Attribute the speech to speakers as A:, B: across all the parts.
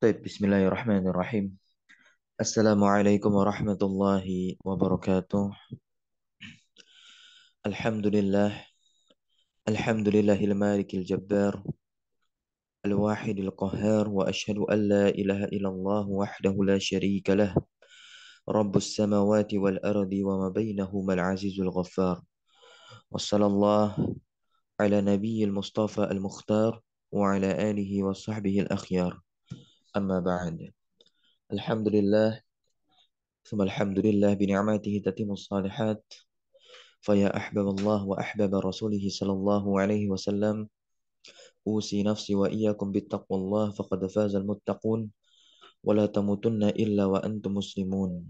A: طيب بسم الله الرحمن الرحيم السلام عليكم ورحمة الله وبركاته الحمد لله الحمد لله المالك الجبار الواحد القهار وأشهد أن لا إله إلا الله وحده لا شريك له رب السماوات والأرض وما بينهما العزيز الغفار وصلى الله على نبي المصطفى المختار وعلى آله وصحبه الأخيار أما بعد الحمد لله ثم الحمد لله بنعمته تتم الصالحات فيا أحبب الله وأحباب رسوله صلى الله عليه وسلم أوصي نفسي وإياكم بالتقوى الله فقد فاز المتقون ولا تموتن إلا وأنتم مسلمون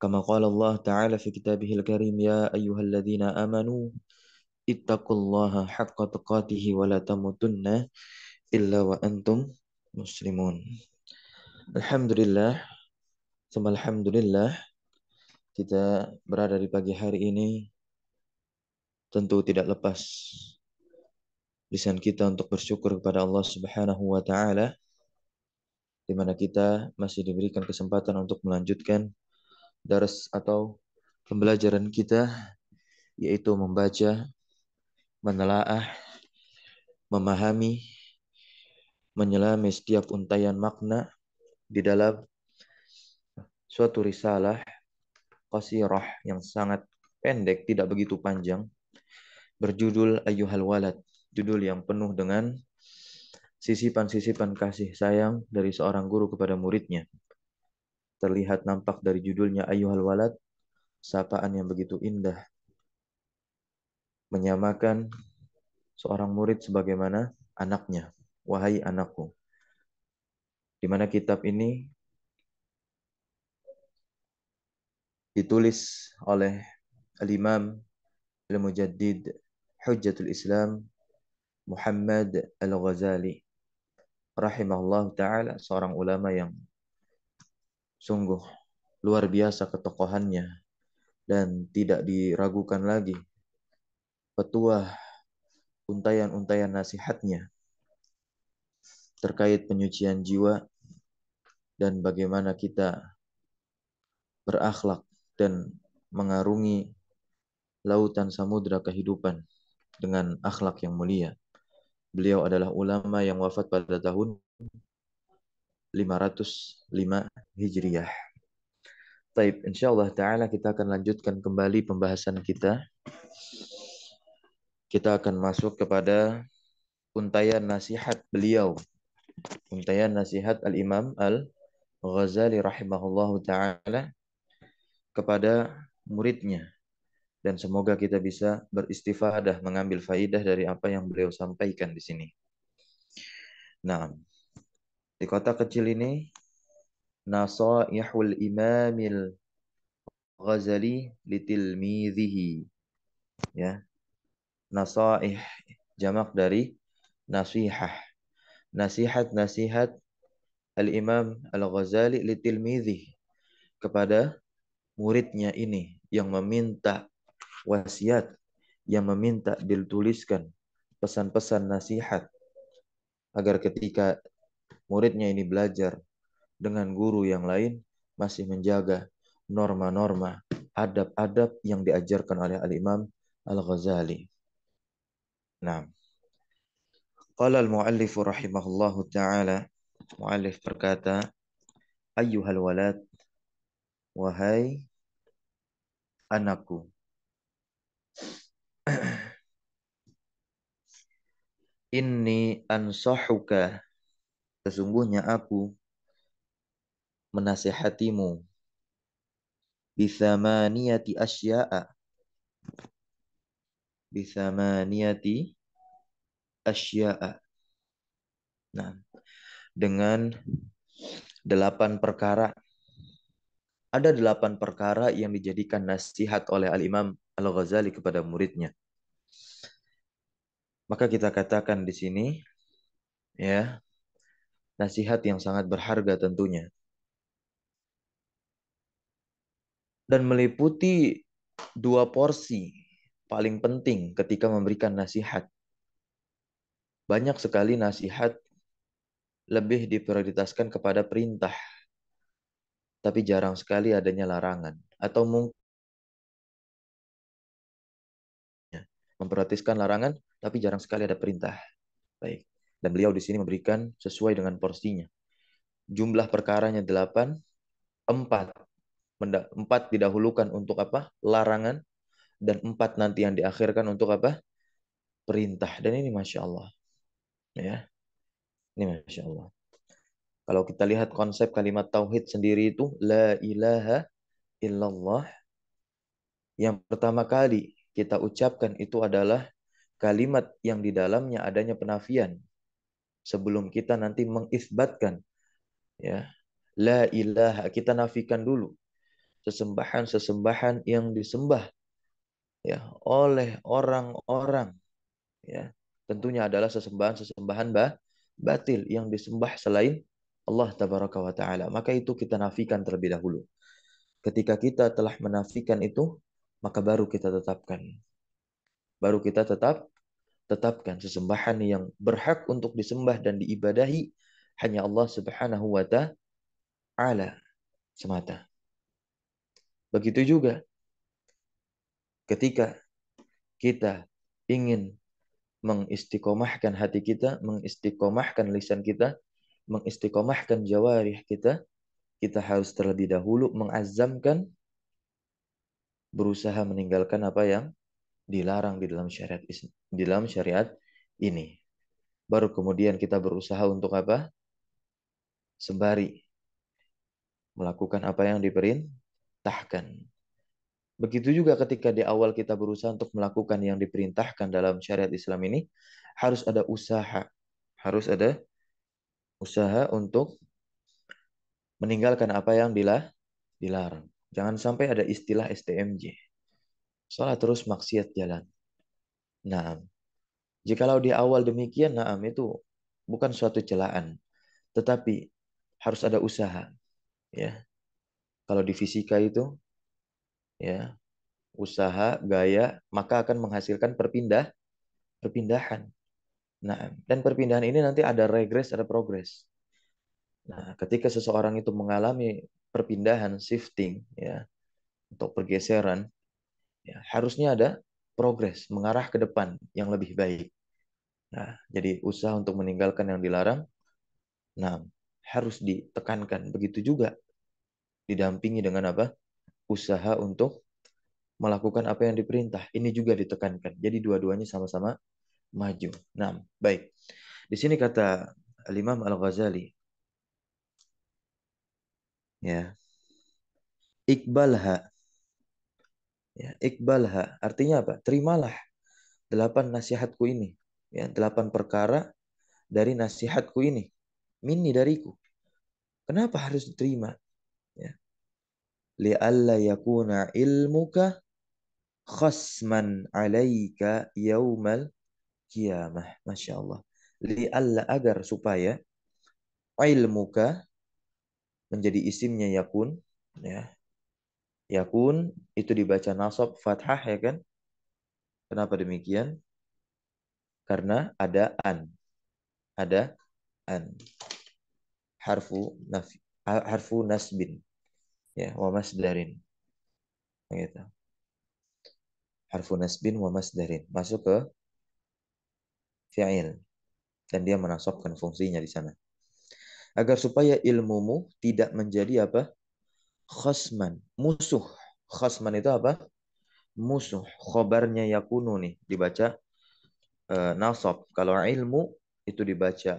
A: كما قال الله تعالى في كتابه الكريم يا أيها الذين آمنوا ittaqullaha haqqa wa la tamutunna illa wa antum muslimun. Alhamdulillah. Sama alhamdulillah kita berada di pagi hari ini tentu tidak lepas lisan kita untuk bersyukur kepada Allah Subhanahu wa taala di mana kita masih diberikan kesempatan untuk melanjutkan daras atau pembelajaran kita yaitu membaca menelaah, memahami, menyelami setiap untayan makna di dalam suatu risalah qasirah yang sangat pendek, tidak begitu panjang, berjudul Ayuhal Walad, judul yang penuh dengan sisipan-sisipan kasih sayang dari seorang guru kepada muridnya. Terlihat nampak dari judulnya Ayuhal Walad, sapaan yang begitu indah menyamakan seorang murid sebagaimana anaknya. Wahai anakku. Di mana kitab ini ditulis oleh Al-Imam Al-Mujaddid Hujjatul Islam Muhammad Al-Ghazali rahimahullah ta'ala seorang ulama yang sungguh luar biasa ketokohannya dan tidak diragukan lagi petua, untayan-untayan nasihatnya terkait penyucian jiwa dan bagaimana kita berakhlak dan mengarungi lautan samudra kehidupan dengan akhlak yang mulia. Beliau adalah ulama yang wafat pada tahun 505 Hijriah. Taib, insya Allah ta'ala kita akan lanjutkan kembali pembahasan kita kita akan masuk kepada untayan nasihat beliau. Untayan nasihat Al-Imam Al-Ghazali rahimahullah taala kepada muridnya. Dan semoga kita bisa beristifadah mengambil faidah dari apa yang beliau sampaikan di sini. Nah, di kota kecil ini nasaihul imamil Ghazali litilmidhihi. Ya, nasaih jamak dari nasihah. Nasihat-nasihat Al-Imam Al-Ghazali litilmidhi kepada muridnya ini yang meminta wasiat, yang meminta dituliskan pesan-pesan nasihat agar ketika muridnya ini belajar dengan guru yang lain masih menjaga norma-norma, adab-adab yang diajarkan oleh Al-Imam Al-Ghazali. Nah, qala al-mu'allif rahimahullahu taala, mu'allif berkata, ayyuhal walad wahai anakku. Inni ansahuka sesungguhnya aku menasehatimu bisamaniyati asya'a bisa maniati asya'a. Nah, dengan delapan perkara. Ada delapan perkara yang dijadikan nasihat oleh Al-Imam Al-Ghazali kepada muridnya. Maka kita katakan di sini, ya, nasihat yang sangat berharga tentunya. Dan meliputi dua porsi paling penting ketika memberikan nasihat. Banyak sekali nasihat lebih diprioritaskan kepada perintah, tapi jarang sekali adanya larangan atau mungkin memprioritaskan larangan tapi jarang sekali ada perintah. Baik. Dan beliau di sini memberikan sesuai dengan porsinya. Jumlah perkaranya delapan empat empat didahulukan untuk apa? Larangan, dan empat nanti yang diakhirkan untuk apa? Perintah. Dan ini masya Allah. Ya. Ini masya Allah. Kalau kita lihat konsep kalimat tauhid sendiri itu la ilaha illallah yang pertama kali kita ucapkan itu adalah kalimat yang di dalamnya adanya penafian sebelum kita nanti mengisbatkan ya la ilaha kita nafikan dulu sesembahan-sesembahan yang disembah ya oleh orang-orang ya tentunya adalah sesembahan-sesembahan bah, batil yang disembah selain Allah tabaraka wa taala maka itu kita nafikan terlebih dahulu ketika kita telah menafikan itu maka baru kita tetapkan baru kita tetap tetapkan sesembahan yang berhak untuk disembah dan diibadahi hanya Allah Subhanahu wa taala semata begitu juga Ketika kita ingin mengistiqomahkan hati kita, mengistiqomahkan lisan kita, mengistiqomahkan jawarih kita, kita harus terlebih dahulu mengazamkan berusaha meninggalkan apa yang dilarang di dalam syariat di dalam syariat ini. Baru kemudian kita berusaha untuk apa? Sembari melakukan apa yang diperintahkan. Begitu juga ketika di awal kita berusaha untuk melakukan yang diperintahkan dalam syariat Islam ini, harus ada usaha. Harus ada usaha untuk meninggalkan apa yang dilah, dilarang. Jangan sampai ada istilah STMJ. Salah terus maksiat jalan. Nah, jikalau di awal demikian, naam itu bukan suatu celaan. Tetapi harus ada usaha. ya Kalau di fisika itu, ya usaha gaya maka akan menghasilkan perpindah perpindahan nah dan perpindahan ini nanti ada regres ada progres nah ketika seseorang itu mengalami perpindahan shifting ya atau pergeseran ya, harusnya ada progres mengarah ke depan yang lebih baik nah jadi usaha untuk meninggalkan yang dilarang nah harus ditekankan begitu juga didampingi dengan apa usaha untuk melakukan apa yang diperintah. Ini juga ditekankan. Jadi dua-duanya sama-sama maju. Nah, baik. Di sini kata Al Imam Al-Ghazali. Ya. Iqbalha. Ya, iqbalha artinya apa? Terimalah delapan nasihatku ini. Ya, delapan perkara dari nasihatku ini. Mini dariku. Kenapa harus diterima? Ya li'alla yakuna ilmuka khasman alaika yaumal kiamah. Masya Allah. Li'alla agar supaya ilmuka menjadi isimnya yakun. Ya. Yakun itu dibaca nasab fathah ya kan. Kenapa demikian? Karena ada an. Ada an. Harfu nafi, harfu nasbin ya wa masdarin gitu harfu nasbin wa masdarin masuk ke fi'il dan dia menasabkan fungsinya di sana agar supaya ilmumu tidak menjadi apa khasman musuh khasman itu apa musuh khobarnya yakunu nih dibaca e, nasab kalau ilmu itu dibaca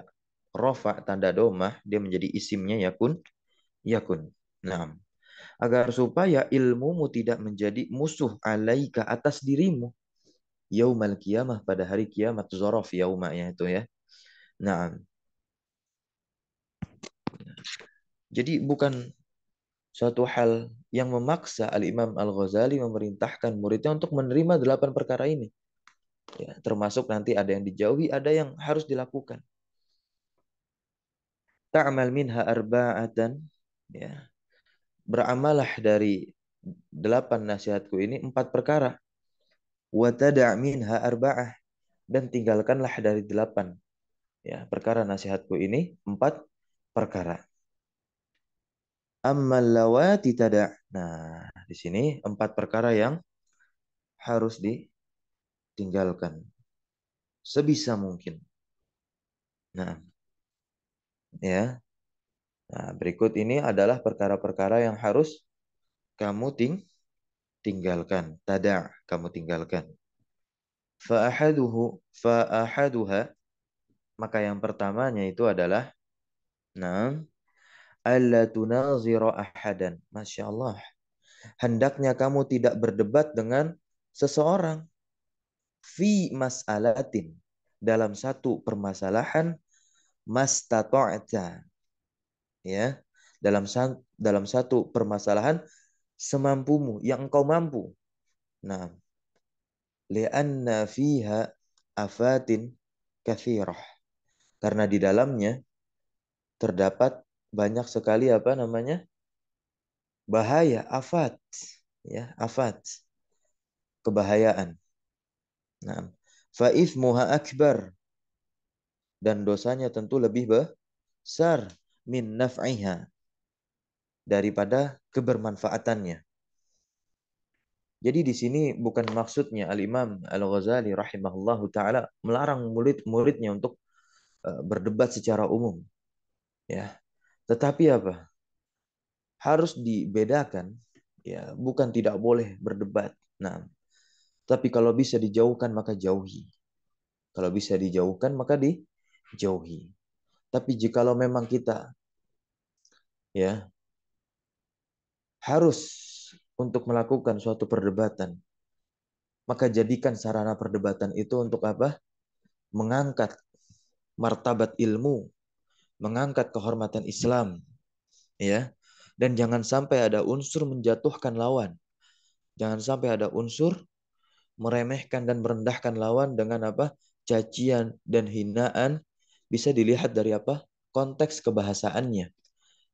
A: rofa tanda domah dia menjadi isimnya yakun yakun Nah, agar supaya ilmumu tidak menjadi musuh alaika atas dirimu yaumal kiamah pada hari kiamat zorof yaumanya itu ya. Nah, jadi bukan suatu hal yang memaksa Al-Imam Al-Ghazali memerintahkan muridnya untuk menerima delapan perkara ini. Ya, termasuk nanti ada yang dijauhi, ada yang harus dilakukan. Ta'mal minha arba'atan. Ya beramalah dari delapan nasihatku ini empat perkara. Watadamin ha arba'ah. Dan tinggalkanlah dari delapan. Ya, perkara nasihatku ini empat perkara. Ammal tidak ada Nah, di sini empat perkara yang harus ditinggalkan. Sebisa mungkin. Nah, ya. Nah, berikut ini adalah perkara-perkara yang harus kamu ting tinggalkan. Tada' kamu tinggalkan. Fa'ahaduhu fa'ahaduha maka yang pertamanya itu adalah nah alla tunazira ahadan. Masya Allah. Hendaknya kamu tidak berdebat dengan seseorang fi mas'alatin dalam satu permasalahan Mastato'ata ya dalam dalam satu permasalahan semampumu yang engkau mampu. Nah, li'anna fiha afatin kathirah. Karena di dalamnya terdapat banyak sekali apa namanya? bahaya, afat, ya, afat. Kebahayaan. Nah, fa akbar. Dan dosanya tentu lebih besar min naf'iha daripada kebermanfaatannya. Jadi di sini bukan maksudnya Al-Imam Al-Ghazali rahimahullahu taala melarang murid-muridnya untuk e, berdebat secara umum. Ya. Tetapi apa? Harus dibedakan ya, bukan tidak boleh berdebat. Nah, tapi kalau bisa dijauhkan maka jauhi. Kalau bisa dijauhkan maka dijauhi. Tapi jikalau memang kita ya harus untuk melakukan suatu perdebatan, maka jadikan sarana perdebatan itu untuk apa? Mengangkat martabat ilmu, mengangkat kehormatan Islam, ya. Dan jangan sampai ada unsur menjatuhkan lawan. Jangan sampai ada unsur meremehkan dan merendahkan lawan dengan apa? cacian dan hinaan bisa dilihat dari apa? Konteks kebahasaannya.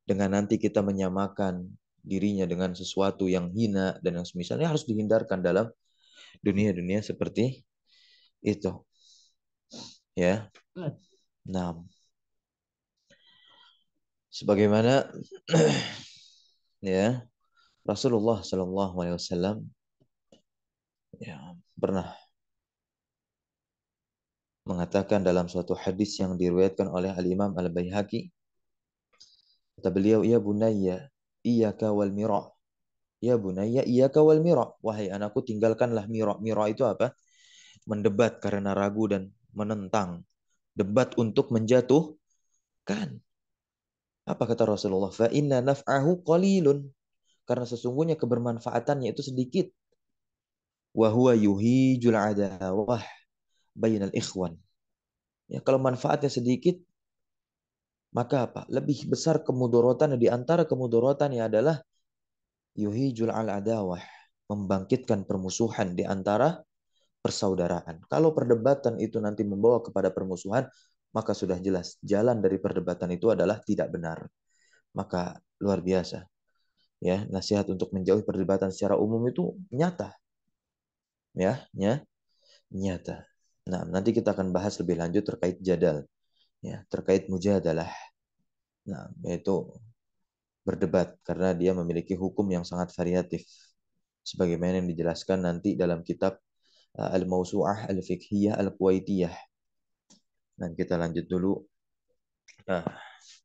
A: Dengan nanti kita menyamakan dirinya dengan sesuatu yang hina dan yang semisalnya harus dihindarkan dalam dunia-dunia seperti itu. Ya. nah Sebagaimana ya Rasulullah Shallallahu alaihi wasallam ya pernah mengatakan dalam suatu hadis yang diriwayatkan oleh Al-Imam Al-Baihaqi kata beliau ya bunayya iyyaka wal mira ya bunayya iyyaka wal mira wahai anakku tinggalkanlah mira mira itu apa mendebat karena ragu dan menentang debat untuk menjatuhkan apa kata Rasulullah fa inna naf'ahu qalilun karena sesungguhnya kebermanfaatannya itu sedikit wa huwa yuhijul adawah bainal ikhwan. Ya, kalau manfaatnya sedikit, maka apa? Lebih besar kemudorotan di antara kemudorotannya adalah yuhijul al adawah, membangkitkan permusuhan di antara persaudaraan. Kalau perdebatan itu nanti membawa kepada permusuhan, maka sudah jelas jalan dari perdebatan itu adalah tidak benar. Maka luar biasa. Ya, nasihat untuk menjauhi perdebatan secara umum itu nyata. Ya, ya. Nyata. Nah, nanti kita akan bahas lebih lanjut terkait jadal, ya, terkait mujadalah. Nah, yaitu berdebat karena dia memiliki hukum yang sangat variatif. Sebagaimana yang dijelaskan nanti dalam kitab uh, al mausuah Al-Fiqhiyah Al-Kuwaitiyah. Dan kita lanjut dulu uh,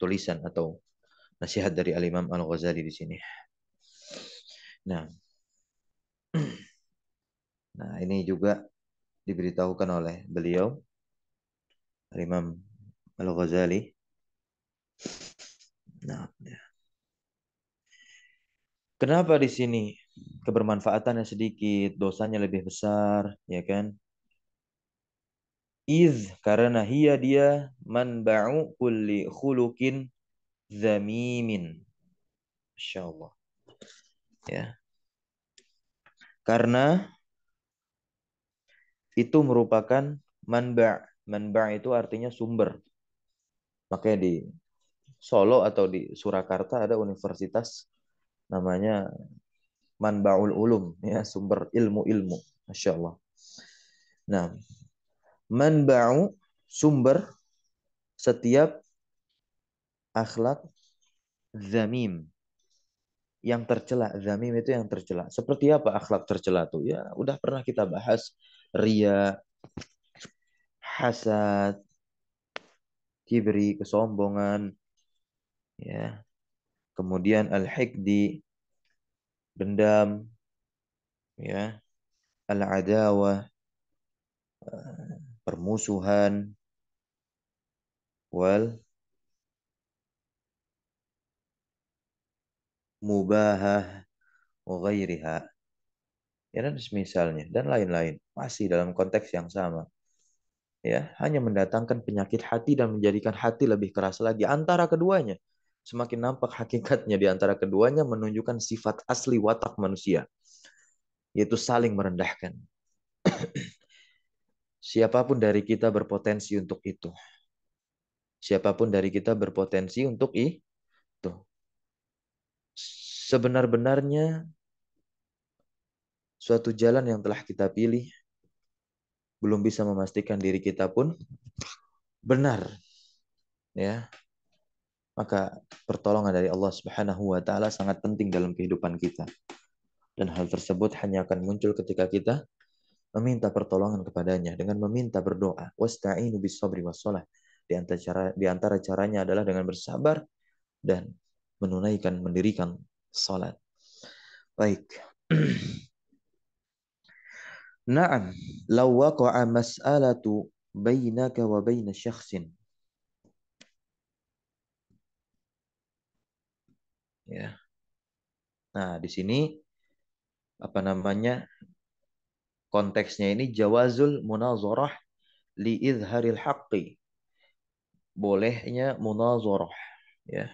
A: tulisan atau nasihat dari Al-Imam Al-Ghazali di sini. Nah, nah ini juga diberitahukan oleh beliau Imam Al-Ghazali. Nah, ya. Kenapa di sini kebermanfaatannya sedikit, dosanya lebih besar, ya kan? Iz karena hia dia manba'u kulli khulukin zamimin. Masya Ya. Karena itu merupakan manba. Manba itu artinya sumber. Makanya di Solo atau di Surakarta ada universitas namanya Manbaul Ulum, ya sumber ilmu-ilmu. Masya Allah. Nah, manba'u sumber setiap akhlak zamim yang tercela zamim itu yang tercela seperti apa akhlak tercela tuh ya udah pernah kita bahas ria, hasad, kibri, kesombongan, ya. Kemudian al-hikdi, dendam, ya. al adawa eh, permusuhan, wal mubahah wa ghairiha. Ya, dan misalnya, dan lain-lain masih dalam konteks yang sama. Ya, hanya mendatangkan penyakit hati dan menjadikan hati lebih keras lagi antara keduanya. Semakin nampak hakikatnya di antara keduanya menunjukkan sifat asli watak manusia, yaitu saling merendahkan. Siapapun dari kita berpotensi untuk itu. Siapapun dari kita berpotensi untuk itu. Sebenar-benarnya suatu jalan yang telah kita pilih belum bisa memastikan diri kita pun benar ya maka pertolongan dari Allah Subhanahu wa taala sangat penting dalam kehidupan kita. Dan hal tersebut hanya akan muncul ketika kita meminta pertolongan kepadanya dengan meminta berdoa. Wasta'inu bisabri wasolah. Di antara, cara, di antara caranya adalah dengan bersabar dan menunaikan mendirikan salat. Baik. Na'am, law waqa'a mas'alatu bainaka wa baina syakhsin. Ya. Nah, di sini apa namanya? Konteksnya ini jawazul munazarah li izharil haqqi. Bolehnya munazarah, ya.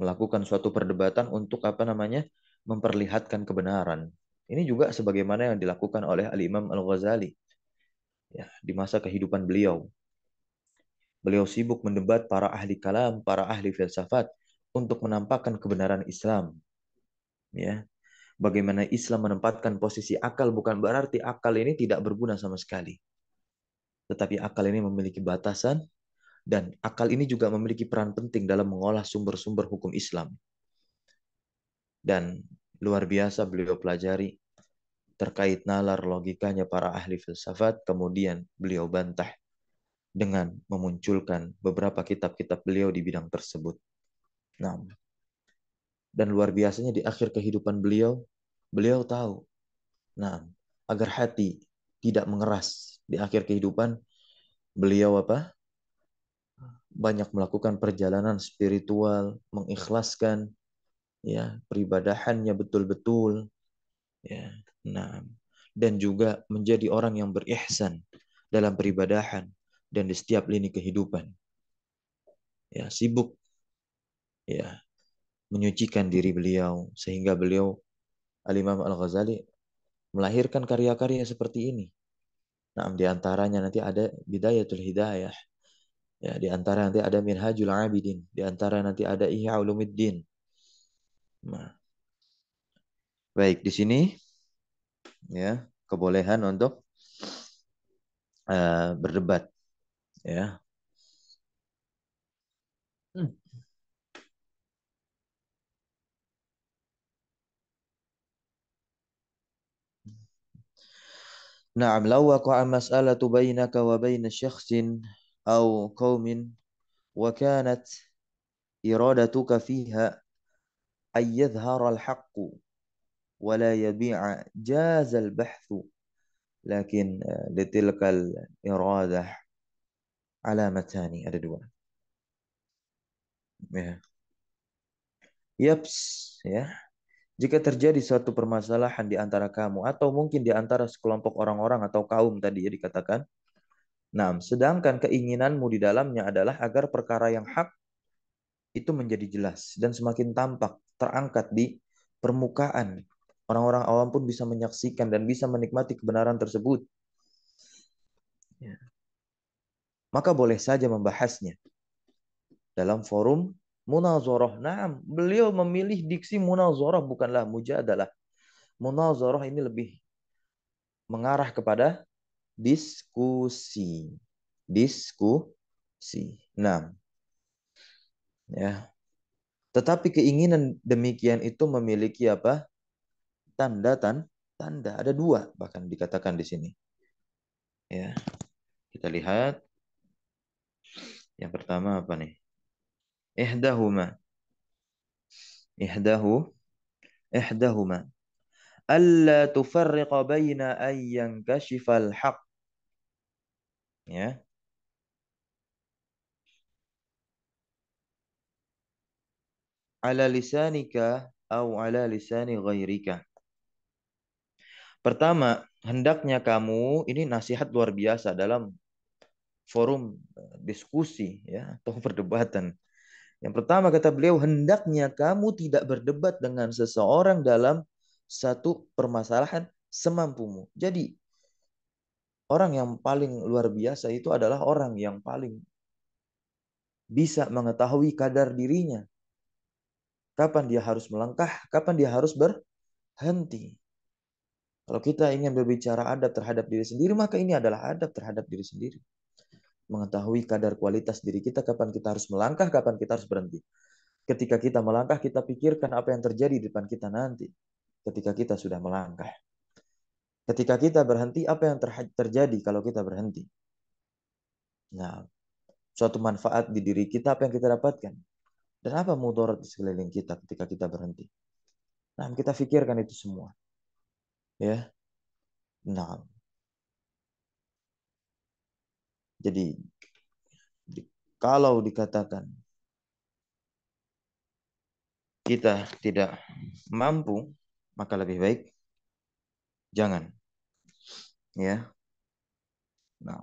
A: Melakukan suatu perdebatan untuk apa namanya? memperlihatkan kebenaran. Ini juga sebagaimana yang dilakukan oleh Al-Imam Al-Ghazali ya, di masa kehidupan beliau. Beliau sibuk mendebat para ahli kalam, para ahli filsafat untuk menampakkan kebenaran Islam. Ya. Bagaimana Islam menempatkan posisi akal bukan berarti akal ini tidak berguna sama sekali. Tetapi akal ini memiliki batasan dan akal ini juga memiliki peran penting dalam mengolah sumber-sumber hukum Islam. Dan luar biasa beliau pelajari terkait nalar logikanya para ahli filsafat, kemudian beliau bantah dengan memunculkan beberapa kitab-kitab beliau di bidang tersebut. Nah, dan luar biasanya di akhir kehidupan beliau, beliau tahu, nah, agar hati tidak mengeras di akhir kehidupan, beliau apa? Banyak melakukan perjalanan spiritual, mengikhlaskan ya peribadahannya betul-betul Ya, nah, dan juga menjadi orang yang berihsan dalam peribadahan dan di setiap lini kehidupan. Ya, sibuk ya menyucikan diri beliau sehingga beliau Al-Imam Al-Ghazali melahirkan karya-karya seperti ini. Nah, di antaranya nanti ada Bidayatul Hidayah. Ya, di antara nanti ada Minhajul Abidin, di antara nanti ada Ihya Ulumuddin. Nah, Baik, di sini ya kebolehan untuk uh, berdebat ya. Hmm. نعم لو وقع مسألة بينك وبين شخص أو قوم وكانت إرادتك فيها أن يظهر الحق ولا يبيع جاز البحث لكن لتلك الإرادة على ada dua ya ya jika terjadi suatu permasalahan di antara kamu atau mungkin di antara sekelompok orang-orang atau kaum tadi ya dikatakan nah sedangkan keinginanmu di dalamnya adalah agar perkara yang hak itu menjadi jelas dan semakin tampak terangkat di permukaan Orang-orang awam pun bisa menyaksikan dan bisa menikmati kebenaran tersebut. Ya. Maka boleh saja membahasnya dalam forum munazoroh. Nah, beliau memilih diksi munazoroh bukanlah mujadalah. Munazoroh ini lebih mengarah kepada diskusi. Diskusi. Nah, ya. Tetapi keinginan demikian itu memiliki apa? tanda tan tanda ada dua bahkan dikatakan di sini ya kita lihat yang pertama apa nih ihdahuma ihdahu ihdahuma alla tufarriqa baina ayyan kashifal haq ya ala lisanika au ala lisani ghairika Pertama, hendaknya kamu ini nasihat luar biasa dalam forum eh, diskusi ya atau perdebatan. Yang pertama kata beliau hendaknya kamu tidak berdebat dengan seseorang dalam satu permasalahan semampumu. Jadi orang yang paling luar biasa itu adalah orang yang paling bisa mengetahui kadar dirinya. Kapan dia harus melangkah, kapan dia harus berhenti. Kalau kita ingin berbicara adab terhadap diri sendiri, maka ini adalah adab terhadap diri sendiri. Mengetahui kadar kualitas diri kita, kapan kita harus melangkah, kapan kita harus berhenti. Ketika kita melangkah, kita pikirkan apa yang terjadi di depan kita nanti. Ketika kita sudah melangkah. Ketika kita berhenti, apa yang terjadi kalau kita berhenti? Nah, suatu manfaat di diri kita, apa yang kita dapatkan? Dan apa mudarat di sekeliling kita ketika kita berhenti? Nah, kita pikirkan itu semua ya nah jadi kalau dikatakan kita tidak mampu maka lebih baik jangan ya nah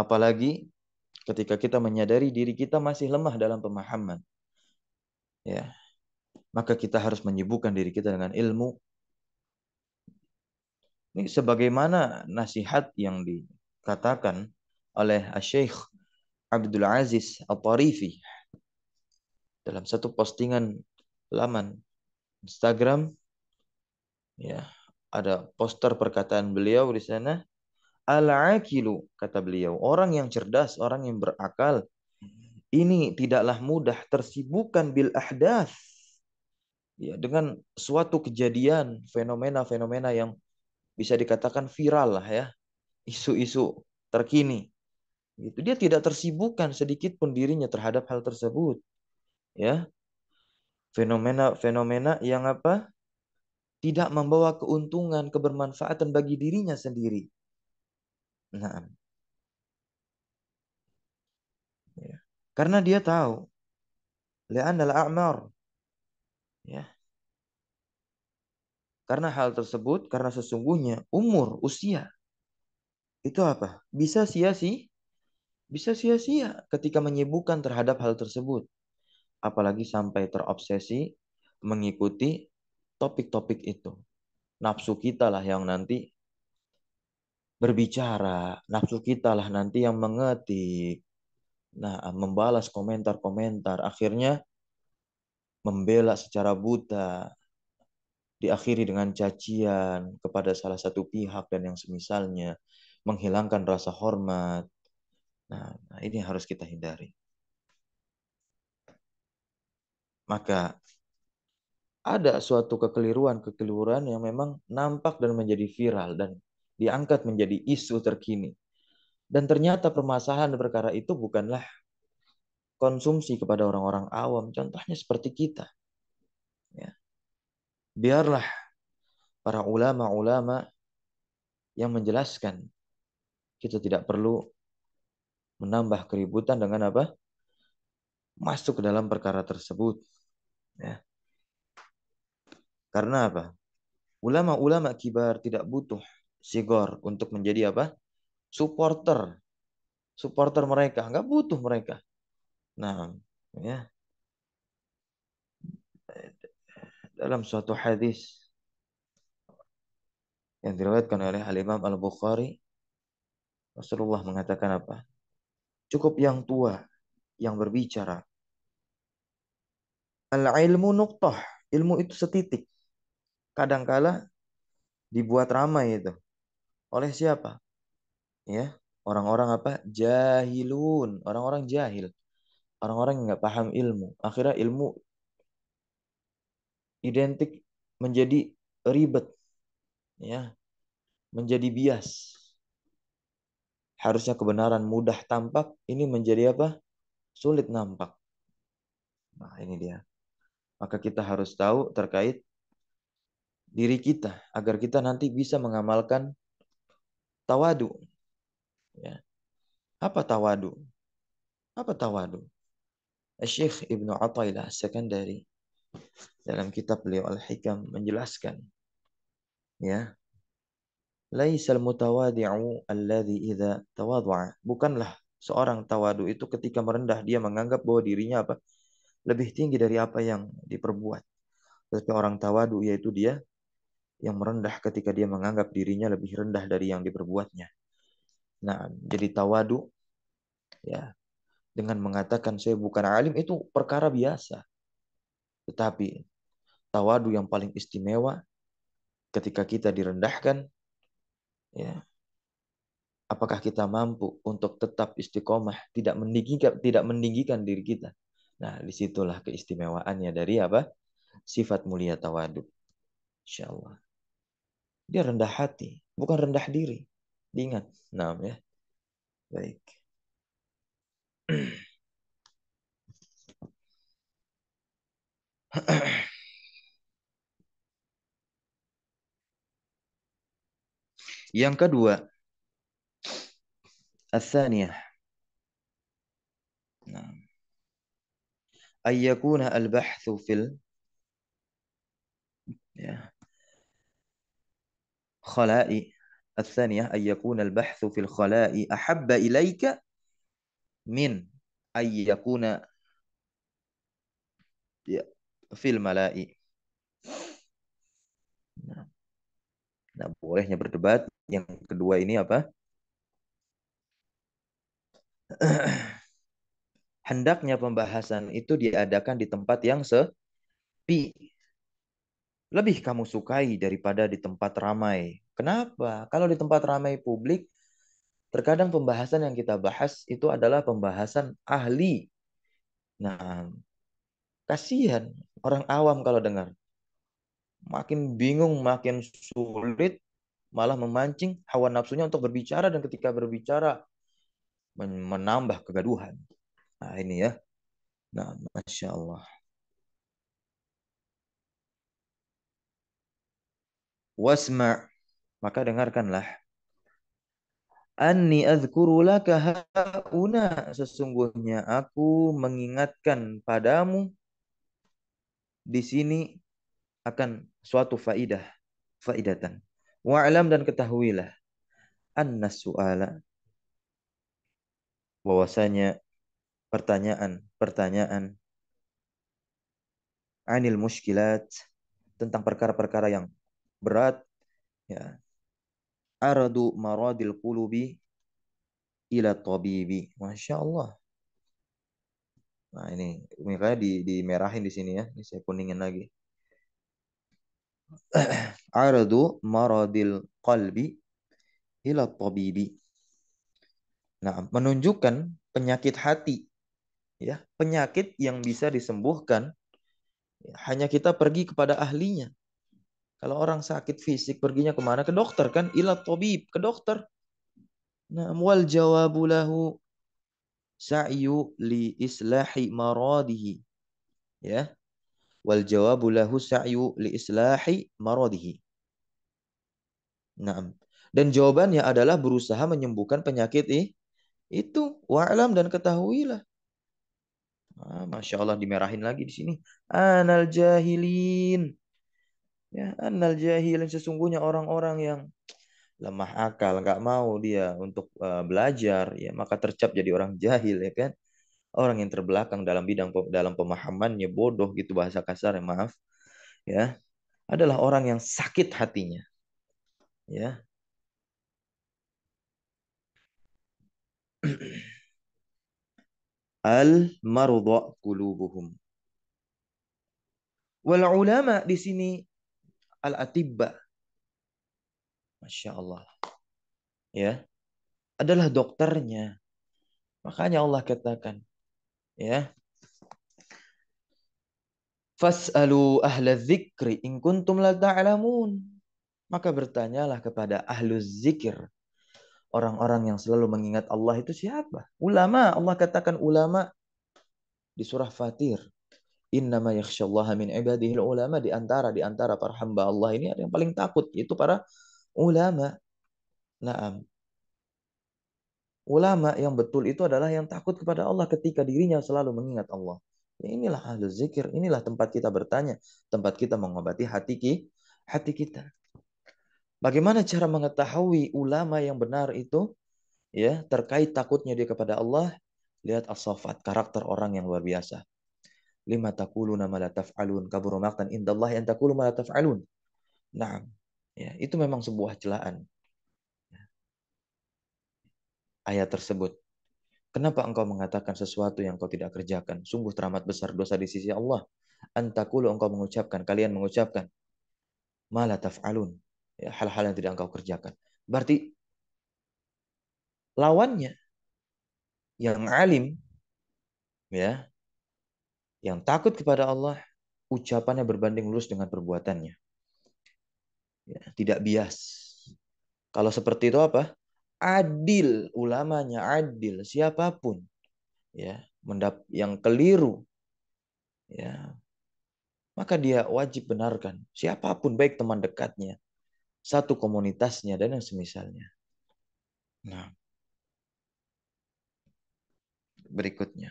A: apalagi ketika kita menyadari diri kita masih lemah dalam pemahaman ya maka kita harus menyibukkan diri kita dengan ilmu ini sebagaimana nasihat yang dikatakan oleh Syekh Abdul Aziz Al-Tarifi dalam satu postingan laman Instagram ya ada poster perkataan beliau di sana al-aqilu kata beliau orang yang cerdas orang yang berakal ini tidaklah mudah tersibukan bil ahdath ya dengan suatu kejadian fenomena-fenomena yang bisa dikatakan viral lah ya isu-isu terkini gitu dia tidak tersibukkan sedikit pun dirinya terhadap hal tersebut ya fenomena fenomena yang apa tidak membawa keuntungan kebermanfaatan bagi dirinya sendiri nah ya. karena dia tahu li'an al-a'mar ya karena hal tersebut, karena sesungguhnya umur, usia, itu apa? Bisa sia-sia, bisa sia-sia ketika menyibukkan terhadap hal tersebut. Apalagi sampai terobsesi mengikuti topik-topik itu. Nafsu kita lah yang nanti berbicara, nafsu kita lah nanti yang mengetik. Nah, membalas komentar-komentar, akhirnya membela secara buta, diakhiri dengan cacian kepada salah satu pihak dan yang semisalnya, menghilangkan rasa hormat. Nah, nah ini harus kita hindari. Maka ada suatu kekeliruan-kekeliruan yang memang nampak dan menjadi viral dan diangkat menjadi isu terkini. Dan ternyata permasalahan perkara itu bukanlah konsumsi kepada orang-orang awam, contohnya seperti kita. Ya biarlah para ulama-ulama yang menjelaskan. Kita tidak perlu menambah keributan dengan apa? Masuk ke dalam perkara tersebut. Ya. Karena apa? Ulama-ulama kibar tidak butuh sigor untuk menjadi apa? Supporter. Supporter mereka. Nggak butuh mereka. Nah, ya. dalam suatu hadis yang diriwayatkan oleh Al-Imam Al-Bukhari Rasulullah mengatakan apa? Cukup yang tua yang berbicara. Al-ilmu nuqtah. Ilmu itu setitik. Kadangkala dibuat ramai itu. Oleh siapa? Ya, orang-orang apa? Jahilun, orang-orang jahil. Orang-orang yang nggak paham ilmu. Akhirnya ilmu identik menjadi ribet ya menjadi bias harusnya kebenaran mudah tampak ini menjadi apa sulit nampak nah ini dia maka kita harus tahu terkait diri kita agar kita nanti bisa mengamalkan tawadu ya apa tawadu apa tawadu Syekh Ibnu Athaillah Sekandari dalam kitab beliau Al-Hikam menjelaskan ya laisal mutawadi'u alladhi idza bukanlah seorang tawadu itu ketika merendah dia menganggap bahwa dirinya apa lebih tinggi dari apa yang diperbuat tetapi orang tawadu yaitu dia yang merendah ketika dia menganggap dirinya lebih rendah dari yang diperbuatnya nah jadi tawadu ya dengan mengatakan saya bukan alim itu perkara biasa tetapi tawadu yang paling istimewa ketika kita direndahkan ya apakah kita mampu untuk tetap istiqomah tidak meninggikan tidak meninggikan diri kita nah disitulah keistimewaannya dari apa sifat mulia tawadu insya Allah dia rendah hati bukan rendah diri diingat nah ya baik Yang kedua, الثانية نعم أن يكون البحث في ال... خلاء الثانية أن يكون البحث في الخلاء أحب إليك من أن يكون fil malai. Nah. nah, bolehnya berdebat. Yang kedua ini apa? Hendaknya pembahasan itu diadakan di tempat yang sepi. Lebih kamu sukai daripada di tempat ramai. Kenapa? Kalau di tempat ramai publik, terkadang pembahasan yang kita bahas itu adalah pembahasan ahli. Nah, kasihan Orang awam kalau dengar. Makin bingung, makin sulit, malah memancing hawa nafsunya untuk berbicara dan ketika berbicara menambah kegaduhan. Nah ini ya. Nah, Masya Allah. Wasma' maka dengarkanlah. Anni azkuru laka sesungguhnya aku mengingatkan padamu di sini akan suatu faidah, faidatan. Wa'lam dan ketahuilah anna su'ala bahwasanya pertanyaan-pertanyaan anil muskilat tentang perkara-perkara yang berat ya aradu maradil qulubi ila tabibi masya Allah Nah ini makanya di di merahin di sini ya. Ini saya kuningin lagi. Ardu maradil qalbi ila tabibi. Nah, menunjukkan penyakit hati. Ya, penyakit yang bisa disembuhkan hanya kita pergi kepada ahlinya. Kalau orang sakit fisik perginya kemana? Ke dokter kan? Ila tabib, ke dokter. Nah, wal jawabulahu sa'yu li islahi maradihi. Ya. Wal jawabu lahu sa'yu li islahi maradihi. Naam. Dan jawabannya adalah berusaha menyembuhkan penyakit eh? itu. Wa'lam dan ketahuilah. Ah, Masya Allah dimerahin lagi di sini. Anal jahilin. Ya, anal jahilin sesungguhnya orang-orang yang lemah akal, nggak mau dia untuk uh, belajar, ya maka tercap jadi orang jahil ya kan. Orang yang terbelakang dalam bidang dalam pemahamannya bodoh gitu bahasa kasar ya maaf. Ya. Adalah orang yang sakit hatinya. Ya. Al marudha kulubuhum. Wal ulama di sini al atibba Masya Allah. Ya. Adalah dokternya. Makanya Allah katakan. Ya. Fas'alu ahla zikri, in kuntum la ta'lamun. Maka bertanyalah kepada ahlu zikir. Orang-orang yang selalu mengingat Allah itu siapa? Ulama. Allah katakan ulama di surah Fatir. Innama yakhsyallaha min ibadihil ulama di antara di antara para hamba Allah ini ada yang paling takut yaitu para ulama naam ulama yang betul itu adalah yang takut kepada Allah ketika dirinya selalu mengingat Allah ya inilah ahlu zikir inilah tempat kita bertanya tempat kita mengobati hati ki, hati kita bagaimana cara mengetahui ulama yang benar itu ya terkait takutnya dia kepada Allah lihat as-safat karakter orang yang luar biasa lima takulu nama la taf'alun indallahi takulu ma la taf'alun Ya, itu memang sebuah celaan. Ya. Ayat tersebut. Kenapa engkau mengatakan sesuatu yang kau tidak kerjakan? Sungguh teramat besar dosa di sisi Allah. Antakulu engkau mengucapkan, kalian mengucapkan. Mala taf'alun. Ya, hal-hal yang tidak engkau kerjakan. Berarti lawannya yang alim ya yang takut kepada Allah ucapannya berbanding lurus dengan perbuatannya ya, tidak bias. Kalau seperti itu apa? Adil ulamanya adil siapapun ya mendap yang keliru ya maka dia wajib benarkan siapapun baik teman dekatnya satu komunitasnya dan yang semisalnya. Nah, berikutnya.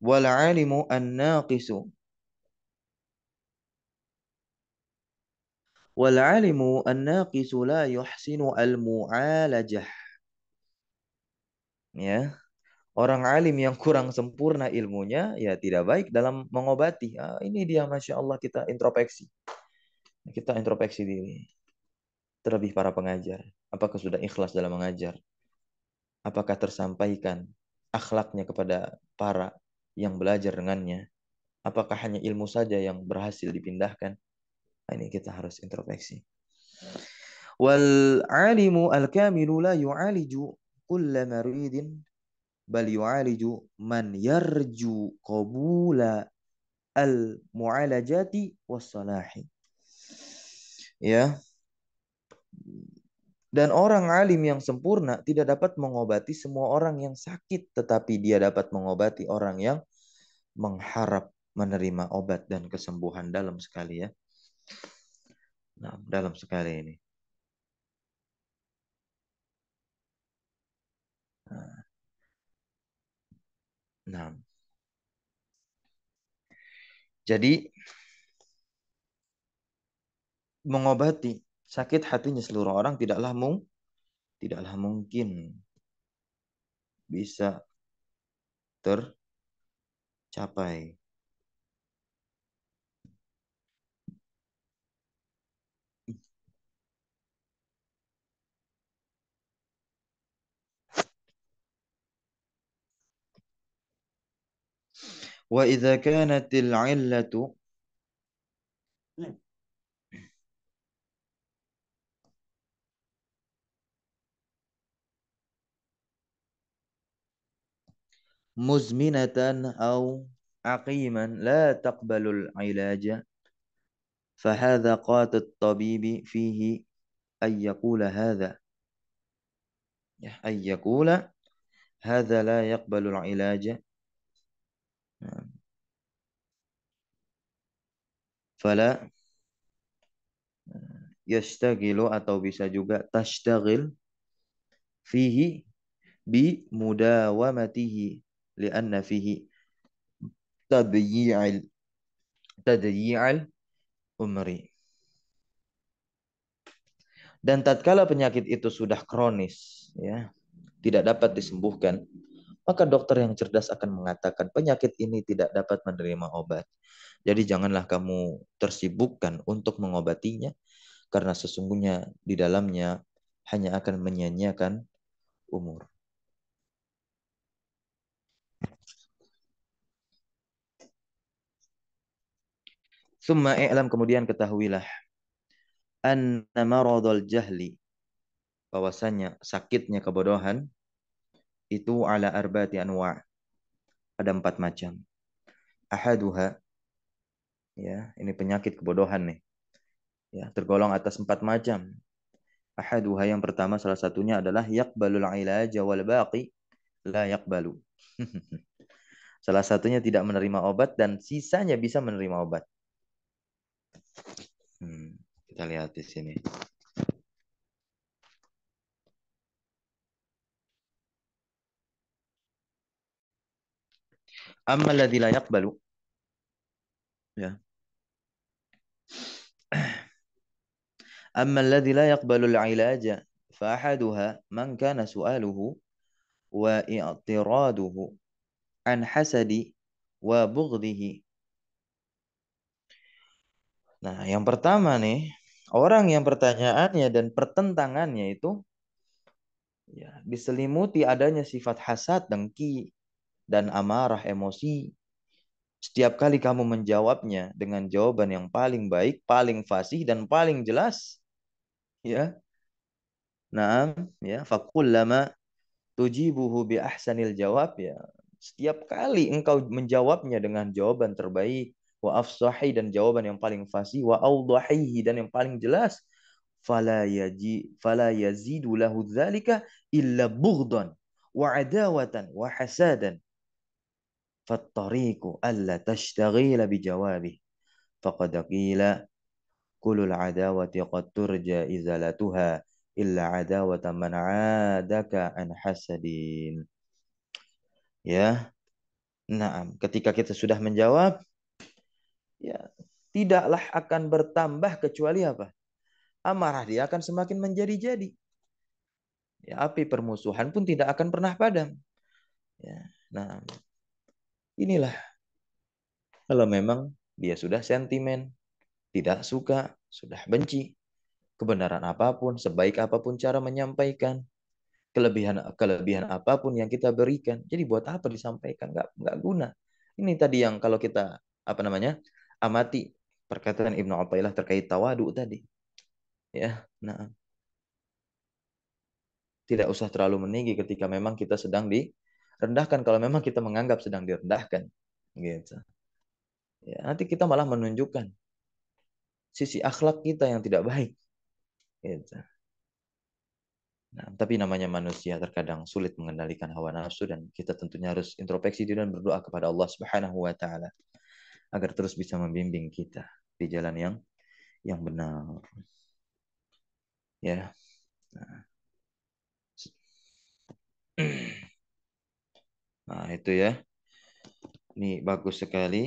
A: Wal alimu an-naqisu Wal'alimu an-naqisu la yuhsinu al-mu'alajah. Ya. Orang alim yang kurang sempurna ilmunya ya tidak baik dalam mengobati. Ah, ini dia Masya Allah kita introspeksi. Kita introspeksi diri. Terlebih para pengajar. Apakah sudah ikhlas dalam mengajar? Apakah tersampaikan akhlaknya kepada para yang belajar dengannya? Apakah hanya ilmu saja yang berhasil dipindahkan? Nah, ini kita harus introspeksi. Wal alimu al kamilu la yu'aliju kulla maridin bal yu'aliju man yarju qabula al mu'alajati was salahi. Ya. Dan orang alim yang sempurna tidak dapat mengobati semua orang yang sakit, tetapi dia dapat mengobati orang yang mengharap menerima obat dan kesembuhan dalam sekali ya. Nah, dalam sekali ini. Nah. nah. Jadi mengobati sakit hatinya seluruh orang tidaklah mung tidaklah mungkin bisa tercapai. وإذا كانت العلة مزمنة أو عقيما لا تقبل العلاج فهذا قات الطبيب فيه أن يقول هذا أن يقول هذا لا يقبل العلاج fala eh, yastagilu atau bisa juga tashtagil fihi bi mudawamatihi lianna fihi tadyi'al tadyi'al umri dan tatkala penyakit itu sudah kronis ya tidak dapat disembuhkan maka dokter yang cerdas akan mengatakan penyakit ini tidak dapat menerima obat jadi janganlah kamu tersibukkan untuk mengobatinya, karena sesungguhnya di dalamnya hanya akan menyanyiakan umur. Summa i'lam kemudian ketahuilah anna maradul jahli bahwasanya sakitnya kebodohan itu ala arbati anwa ada empat macam. Ahaduha ya ini penyakit kebodohan nih ya tergolong atas empat macam ahaduha yang pertama salah satunya adalah yaqbalul ilaja wal baqi layak balu. salah satunya tidak menerima obat dan sisanya bisa menerima obat hmm, kita lihat di sini amma alladhi la yaqbalu Ya. أما الذي لا يقبل العلاج فأحدها من كان سؤاله an عن حسد وبغضه Nah, yang pertama nih, orang yang pertanyaannya dan pertentangannya itu ya, diselimuti adanya sifat hasad, dengki, dan amarah emosi setiap kali kamu menjawabnya dengan jawaban yang paling baik, paling fasih dan paling jelas, ya. Nah, ya, lama tujibuhu bi ahsanil jawab ya. Setiap kali engkau menjawabnya dengan jawaban terbaik, wa afsahi dan jawaban yang paling fasih, wa awdahihi dan yang paling jelas, fala yaji fala yazidu lahu dzalika illa bughdhan wa adawatan wa hasadan fattariku ألا tashtaghila بجوابه فقد قيل كل العداوة قد ترجى إزالتها إلا عداوة من عادك عن حسدين. ya nah ketika kita sudah menjawab ya tidaklah akan bertambah kecuali apa amarah dia akan semakin menjadi-jadi ya api permusuhan pun tidak akan pernah padam ya nah Inilah kalau memang dia sudah sentimen, tidak suka, sudah benci, kebenaran apapun, sebaik apapun cara menyampaikan, kelebihan kelebihan apapun yang kita berikan. Jadi buat apa disampaikan? Nggak nggak guna. Ini tadi yang kalau kita apa namanya amati perkataan Ibnu Athaillah terkait tawadu tadi. Ya, nah. Tidak usah terlalu meninggi ketika memang kita sedang di rendahkan kalau memang kita menganggap sedang direndahkan gitu ya nanti kita malah menunjukkan sisi akhlak kita yang tidak baik gitu nah tapi namanya manusia terkadang sulit mengendalikan hawa nafsu dan kita tentunya harus introspeksi diri dan berdoa kepada Allah Subhanahu wa taala agar terus bisa membimbing kita di jalan yang yang benar ya nah. Nah, itu ya. Ini bagus sekali.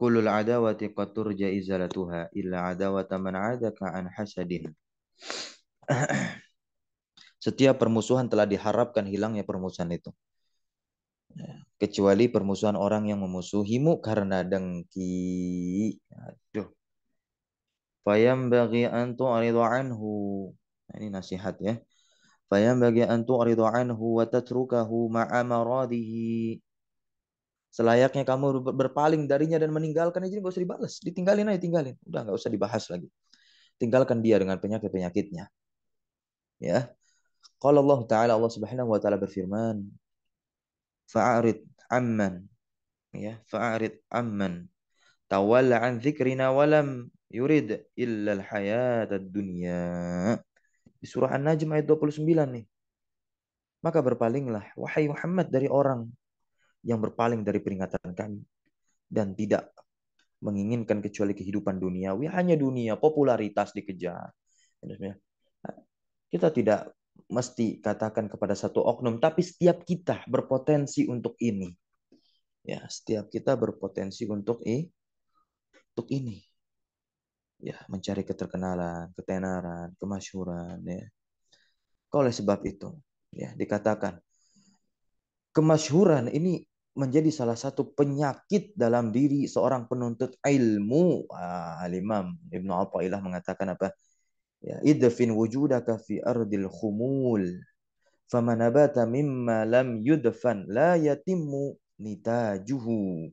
A: Kulul adawati qatur jaizalatuha illa adawata man adaka an hasadin. Setiap permusuhan telah diharapkan hilangnya permusuhan itu. Ya, kecuali permusuhan orang yang memusuhimu karena dengki. Aduh. Fayam bagi antu anhu Nah, ini nasihat ya. Fayam bagi antu aridu anhu wa tatrukahu ma'amaradihi. Selayaknya kamu berpaling darinya dan meninggalkan jadi gak usah dibalas, ditinggalin aja tinggalin. Udah nggak usah dibahas lagi. Tinggalkan dia dengan penyakit-penyakitnya. Ya. Kalau Allah Ta'ala Allah Subhanahu wa taala berfirman, fa'arid amman ya, fa'arid amman tawalla an walam yurid illa al-hayatad dunya. Di surah An-Najm ayat 29 nih. Maka berpalinglah wahai Muhammad dari orang yang berpaling dari peringatan kami dan tidak menginginkan kecuali kehidupan duniawi hanya dunia popularitas dikejar kita tidak mesti katakan kepada satu oknum tapi setiap kita berpotensi untuk ini ya setiap kita berpotensi untuk ini. untuk ini ya mencari keterkenalan, ketenaran, kemasyhuran ya. Oleh sebab itu ya dikatakan kemasyhuran ini menjadi salah satu penyakit dalam diri seorang penuntut ilmu. Ah, Al-Imam Ibnu Athaillah mengatakan apa? Ya, idfin wujudaka fi ardil khumul. Famanabata mimma lam yudfan la yatimu nitajuhu.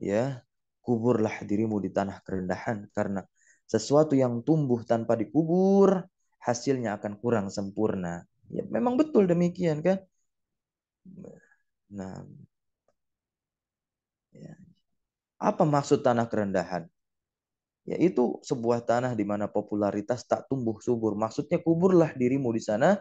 A: Ya, kuburlah dirimu di tanah kerendahan karena sesuatu yang tumbuh tanpa dikubur, hasilnya akan kurang sempurna. Ya, memang betul demikian kan? Nah, ya. apa maksud tanah kerendahan? Yaitu sebuah tanah di mana popularitas tak tumbuh subur. Maksudnya kuburlah dirimu di sana.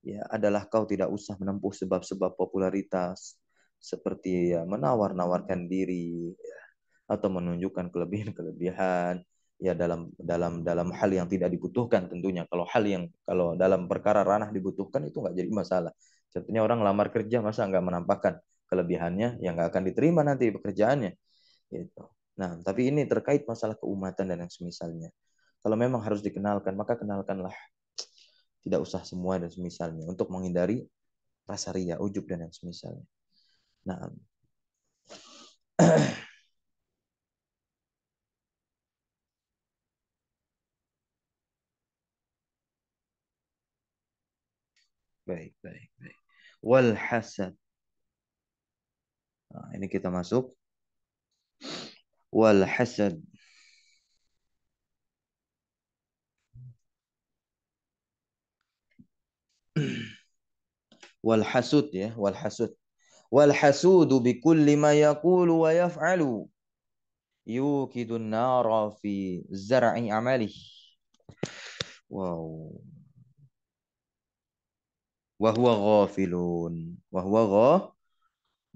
A: Ya, adalah kau tidak usah menempuh sebab-sebab popularitas seperti ya menawar-nawarkan diri ya, atau menunjukkan kelebihan-kelebihan ya dalam dalam dalam hal yang tidak dibutuhkan tentunya kalau hal yang kalau dalam perkara ranah dibutuhkan itu nggak jadi masalah contohnya orang lamar kerja masa nggak menampakkan kelebihannya yang nggak akan diterima nanti pekerjaannya gitu nah tapi ini terkait masalah keumatan dan yang semisalnya kalau memang harus dikenalkan maka kenalkanlah tidak usah semua dan semisalnya untuk menghindari rasa ria ujub dan yang semisalnya nah baik baik baik wal hasad nah, ini kita masuk wal hasad wal hasud ya wal hasud wal hasudu bi kulli ma yaqulu wa yaf'alu yukidun nara fi zar'i amalihi wow Wahwa ghafilun. Wahwa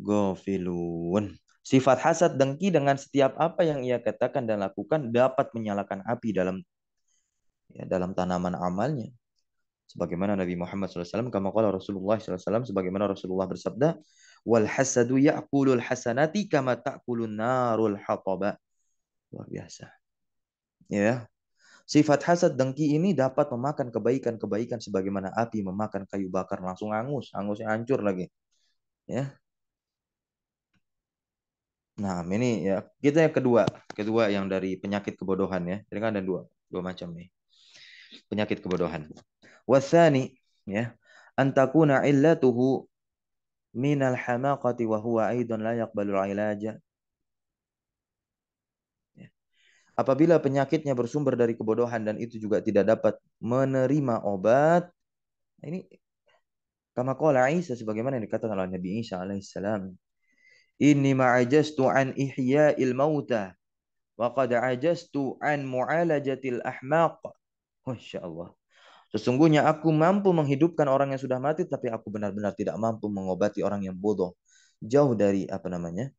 A: ghafilun. Sifat hasad dengki dengan setiap apa yang ia katakan dan lakukan dapat menyalakan api dalam ya, dalam tanaman amalnya. Sebagaimana Nabi Muhammad SAW, kama kala Rasulullah SAW, sebagaimana Rasulullah bersabda, wal hasadu ya'kulul hasanati kama ta'kulun narul hataba. Luar biasa. Ya, Sifat hasad dengki ini dapat memakan kebaikan-kebaikan sebagaimana api memakan kayu bakar langsung angus, angusnya hancur lagi. Ya. Nah, ini ya kita yang kedua, kedua yang dari penyakit kebodohan ya. Jadi kan ada dua, dua macam nih. Penyakit kebodohan. Wasani ya, antakuna illatuhu min hamaqati wa huwa aidan la yaqbalu ilaja Apabila penyakitnya bersumber dari kebodohan dan itu juga tidak dapat menerima obat, nah ini kama qala Isa sebagaimana yang dikatakan oleh Nabi Isa alaihissalam. Inni ma'ajastu an ihya'il mauta wa qad ajastu an mu'alajatil ahmaq. Masya Allah. Sesungguhnya aku mampu menghidupkan orang yang sudah mati, tapi aku benar-benar tidak mampu mengobati orang yang bodoh. Jauh dari apa namanya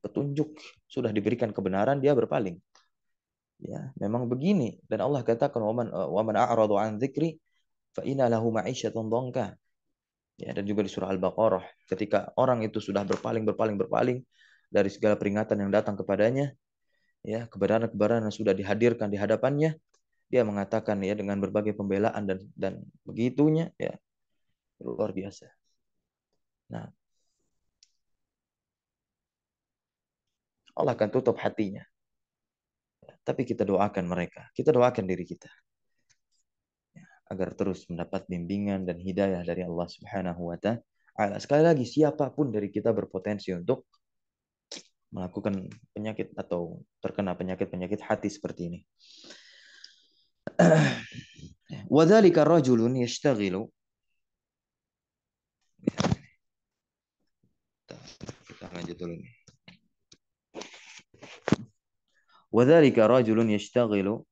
A: petunjuk sudah diberikan kebenaran, dia berpaling. Ya, memang begini dan Allah katakan waman eh, waman a'radu an dzikri fa inna lahu ma'isyatan Ya, dan juga di surah Al-Baqarah ketika orang itu sudah berpaling berpaling berpaling dari segala peringatan yang datang kepadanya, ya, kebenaran-kebenaran yang sudah dihadirkan di hadapannya, dia mengatakan ya dengan berbagai pembelaan dan dan begitunya ya luar biasa. Nah, Allah akan tutup hatinya tapi kita doakan mereka, kita doakan diri kita ya, agar terus mendapat bimbingan dan hidayah dari Allah Subhanahu wa taala. Sekali lagi siapapun dari kita berpotensi untuk melakukan penyakit atau terkena penyakit-penyakit hati seperti ini. وذلك rajulun يشتغل kita lanjut dulu nih. وذلك رجل يشتغل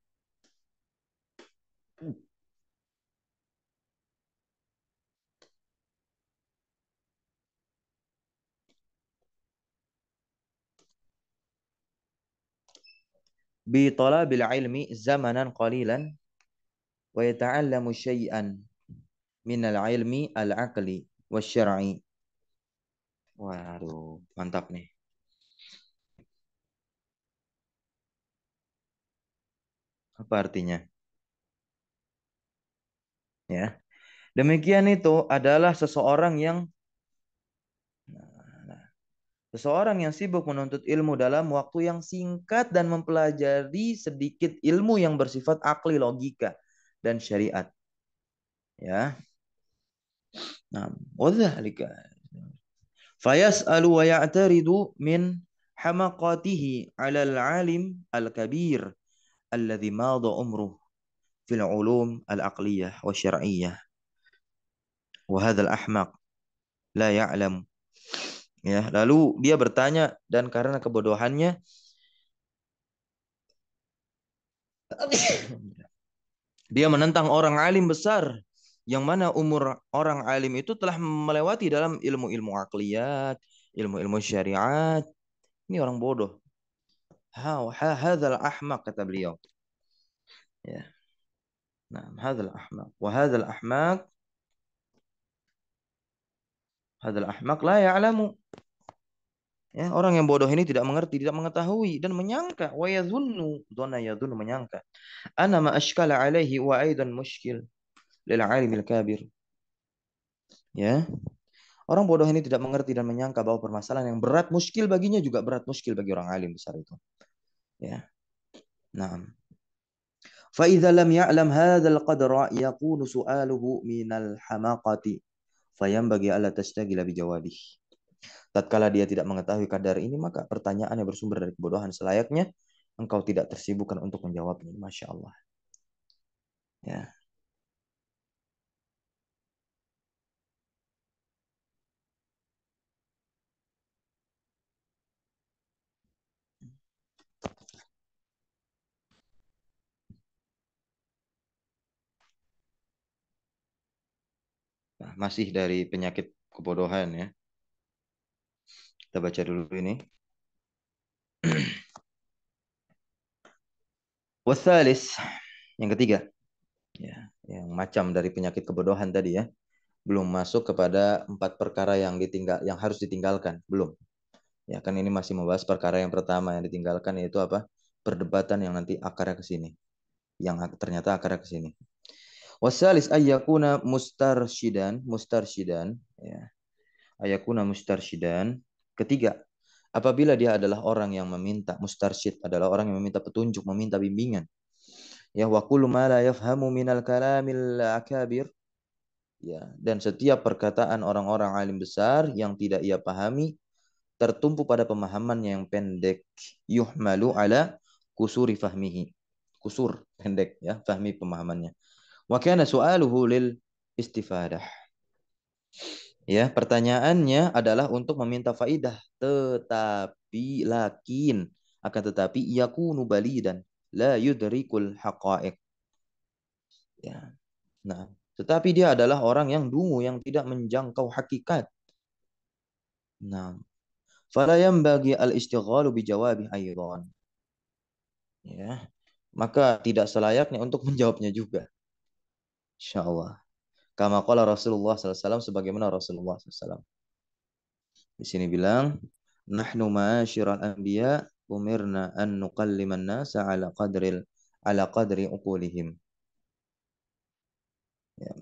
A: بطلب العلم زمنا قليلا ويتعلم شيئا من العلم العقلي والشرعي Waduh, mantap nih. Apa artinya? Ya. Demikian itu adalah seseorang yang nah, nah, Seseorang yang sibuk menuntut ilmu dalam waktu yang singkat dan mempelajari sedikit ilmu yang bersifat akli logika dan syariat. Ya. Nah, wadzalika. Fayas'alu wa ya'taridu min hamaqatihi alal alim al-kabir alladhi madha umruh fil ulum al-aqliyah wa syar'iyyah. Wa hadzal ahmaq la ya'lam. Ya, lalu dia bertanya dan karena kebodohannya dia menentang orang alim besar yang mana umur orang alim itu telah melewati dalam ilmu-ilmu akliyat, ilmu-ilmu syariat. Ini orang bodoh. How hadzal ahmaq kata beliau. Ya. Nah, hadzal ahmaq. Wa hadzal ahmaq hadzal ahmaq la ya'lamu. Ya, orang yang bodoh ini tidak mengerti, tidak mengetahui dan menyangka wa yadhunnu, dhana yadhunnu menyangka. Ana ma ashkala alaihi wa aidan mushkil lil alimil kabir. Ya. Orang bodoh ini tidak mengerti dan menyangka bahwa permasalahan yang berat muskil baginya juga berat muskil bagi orang alim besar itu. Ya. Nah. فإذا لم يعلم هذا القدر يكون سؤاله من الحماقة فينبغي ألا تشتغل بِجَوَابِهِ Tatkala dia tidak mengetahui kadar ini, maka pertanyaan yang bersumber dari kebodohan selayaknya engkau tidak tersibukkan untuk menjawabnya. Masya Allah. Ya. masih dari penyakit kebodohan ya. Kita baca dulu ini. Wasalis yang ketiga, ya, yang macam dari penyakit kebodohan tadi ya, belum masuk kepada empat perkara yang ditinggal, yang harus ditinggalkan, belum. Ya kan ini masih membahas perkara yang pertama yang ditinggalkan yaitu apa? Perdebatan yang nanti akarnya ke sini, yang ternyata akarnya ke sini. Wasalis ayakuna mustarshidan mustarshidan ya. Ayakuna mustarshidan Ketiga, apabila dia adalah orang yang meminta mustarshid adalah orang yang meminta petunjuk, meminta bimbingan. Ya wa kullu ma la yafhamu minal kalamil akabir. Ya, dan setiap perkataan orang-orang alim besar yang tidak ia pahami tertumpu pada pemahaman yang pendek. Yuhmalu ala kusuri fahmihi. Kusur pendek ya, fahmi pemahamannya. Wakana su'aluhu lil istifadah. Ya, pertanyaannya adalah untuk meminta faidah, tetapi lakin akan tetapi yakunu balidan la yudrikul haqa'iq. Ya. Nah, tetapi dia adalah orang yang dungu yang tidak menjangkau hakikat. Nah, fala bagi al istighalu bi jawabi aydan. Ya. Maka tidak selayaknya untuk menjawabnya juga. Insya Allah. Kama qala Rasulullah SAW sebagaimana Rasulullah SAW. Di sini bilang, Nahnu ma'asyiral anbiya umirna an nuqalliman nasa ala qadril ala qadri uqulihim. Ya.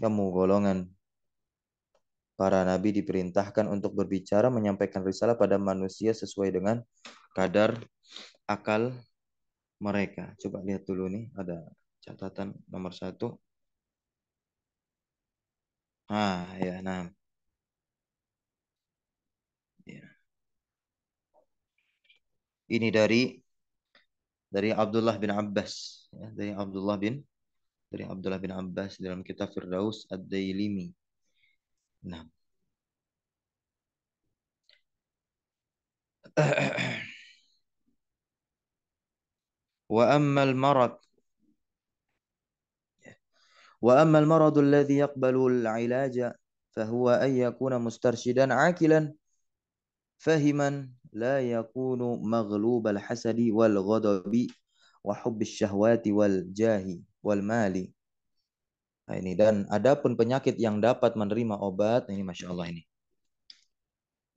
A: Kamu golongan para nabi diperintahkan untuk berbicara menyampaikan risalah pada manusia sesuai dengan kadar akal mereka. Coba lihat dulu nih, ada catatan nomor satu. Ah, ya, nah. Ya. Ini dari dari Abdullah bin Abbas, ya, dari Abdullah bin dari Abdullah bin Abbas dalam kitab Firdaus Ad-Dailimi. Nah. Wa المرض وأما المرض الذي يقبل العلاج فهو al يكون مسترشدا an فهما لا يكون fahiman la والغضب وحب الشهوات wal ghadabi wa syahwati wal jahi wal mali. Nah, ini dan ada pun penyakit yang dapat menerima obat ini masya Allah ini.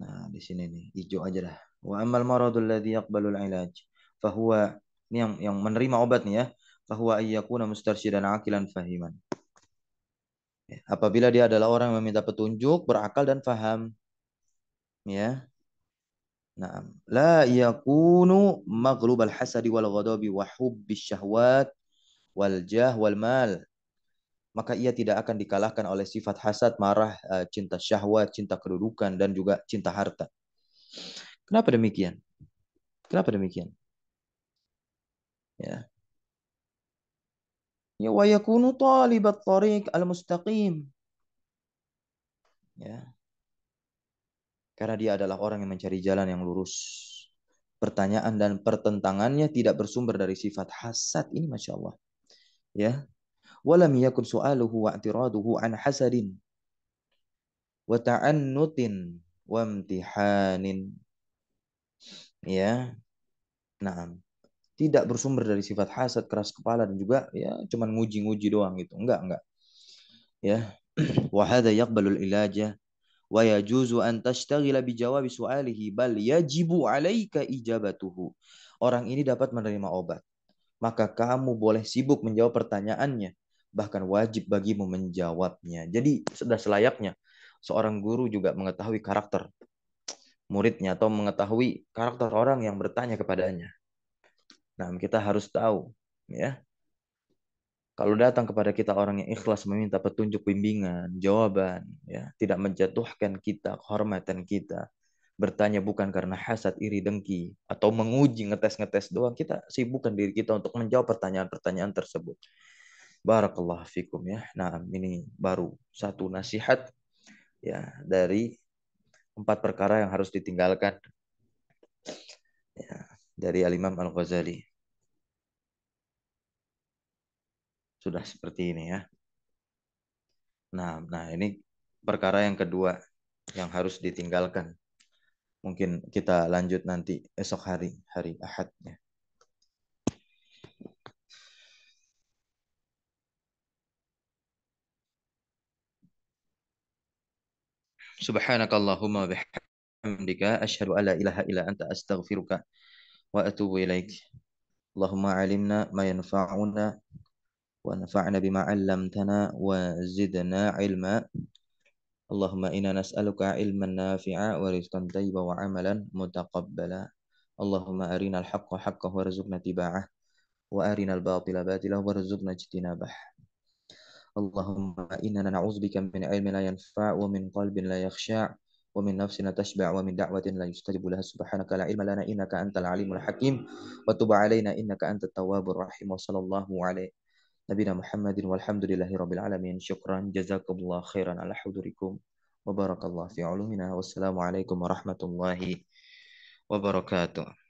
A: Nah di sini nih hijau aja dah. Wa amal maradul ladzi yaqbalul ilaj fahuwa ini yang yang menerima obat nih ya fahuwa ayyakuna mustarsyidan akilan fahiman ya, apabila dia adalah orang yang meminta petunjuk berakal dan faham ya Nah, la yakunu al hasadi wal ghadabi wa hubbis syahwat wal jah wal mal. Maka ia tidak akan dikalahkan oleh sifat hasad, marah, eh, cinta syahwat, cinta kedudukan dan juga cinta harta. Kenapa demikian? Kenapa demikian? Ya. Ya wa yakunu talibat tariq al-mustaqim. Ya. Karena dia adalah orang yang mencari jalan yang lurus. Pertanyaan dan pertentangannya tidak bersumber dari sifat hasad ini Masya Allah. Ya. Walam yakun su'aluhu atiraduhu an hasadin. Wa ta'annutin imtihanin Ya. nah tidak bersumber dari sifat hasad, keras kepala dan juga ya cuman nguji-nguji doang gitu. Enggak, enggak. Ya. Wa hadha yaqbalul ilaja wa yajuzu an tashtaghila bi jawabi su'alihi bal yajibu 'alaika ijabatuhu. Orang ini dapat menerima obat. Maka kamu boleh sibuk menjawab pertanyaannya, bahkan wajib bagimu menjawabnya. Jadi sudah selayaknya seorang guru juga mengetahui karakter muridnya atau mengetahui karakter orang yang bertanya kepadanya. Nah, kita harus tahu ya. Kalau datang kepada kita orang yang ikhlas meminta petunjuk bimbingan, jawaban, ya, tidak menjatuhkan kita, kehormatan kita, bertanya bukan karena hasad, iri, dengki, atau menguji ngetes-ngetes doang, kita sibukkan diri kita untuk menjawab pertanyaan-pertanyaan tersebut. Barakallah fikum ya. Nah, ini baru satu nasihat ya dari empat perkara yang harus ditinggalkan. Ya, dari Al-Imam Al-Ghazali. Sudah seperti ini ya. Nah, nah ini perkara yang kedua yang harus ditinggalkan. Mungkin kita lanjut nanti esok hari, hari Ahadnya. Subhanakallahumma bihamdika asyhadu alla ilaha illa anta astaghfiruka وأتوب إليك اللهم علمنا ما ينفعنا ونفعنا بما علمتنا وزدنا علما اللهم إنا نسألك علما نافعا ورزقا طيبا وعملا متقبلا اللهم أرنا الحق حقا وارزقنا اتباعه وأرنا الباطل باطلا وارزقنا اجتنابه اللهم إننا نعوذ بك من علم لا ينفع ومن قلب لا يخشع ومن نفس تشبع ومن دعوة لا يستجب لها سبحانك لا علم لنا إنك أنت العليم الحكيم وتب علينا إنك أنت التواب الرحيم وصلى الله عليه نبينا محمد والحمد لله رب العالمين شكرا جزاكم الله خيرا على حضوركم وبارك الله في علومنا والسلام عليكم ورحمة الله وبركاته